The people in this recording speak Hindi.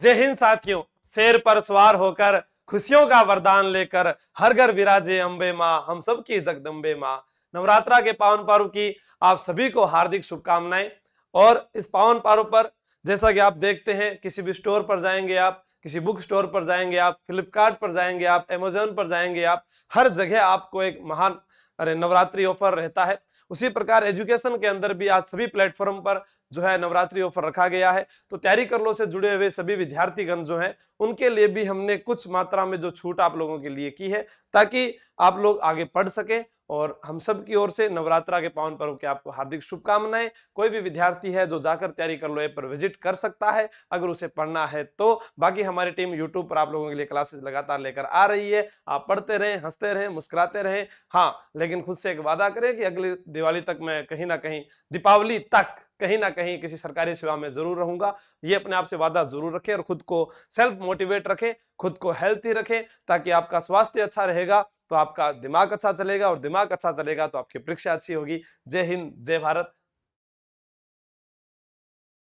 जय हिंद साथियों शेर पर सवार होकर खुशियों का वरदान लेकर हर घर विराजे अम्बे माँ हम सब की जगदम्बे माँ नवरात्रा के पावन पर्व की आप सभी को हार्दिक शुभकामनाएं और इस पावन पर्व पर जैसा कि आप देखते हैं किसी भी स्टोर पर जाएंगे आप किसी बुक स्टोर पर जाएंगे आप फ्लिपकार्ट पर जाएंगे आप अमेजोन पर जाएंगे आप हर जगह आपको एक महान अरे नवरात्रि ऑफर रहता है उसी प्रकार एजुकेशन के अंदर भी आज सभी प्लेटफॉर्म पर जो है नवरात्रि ऑफर रखा गया है तो तैयारी कर लो से जुड़े हुए सभी विद्यार्थीगण जो हैं उनके लिए भी हमने कुछ मात्रा में जो छूट आप लोगों के लिए की है ताकि आप लोग आगे पढ़ सकें और हम सब की ओर से नवरात्रा के पावन पर्व के आपको हार्दिक शुभकामनाएं कोई भी विद्यार्थी है जो जाकर तैयारी कर लो ऐप पर विजिट कर सकता है अगर उसे पढ़ना है तो बाकी हमारी टीम यूट्यूब पर आप लोगों के लिए क्लासेस लगातार लेकर आ रही है आप पढ़ते रहें हंसते रहें मुस्कुराते रहें हाँ लेकिन खुद से एक वादा करें कि अगली दिवाली तक मैं कहीं ना कहीं दीपावली तक कहीं ना कहीं किसी सरकारी सेवा में जरूर रहूंगा ये अपने आप से वादा जरूर रखें और खुद को सेल्फ मोटिवेट रखें खुद को हेल्थी रखें ताकि आपका स्वास्थ्य अच्छा रहेगा तो आपका दिमाग अच्छा चलेगा और दिमाग अच्छा चलेगा तो आपकी परीक्षा अच्छी होगी जय हिंद जय भारत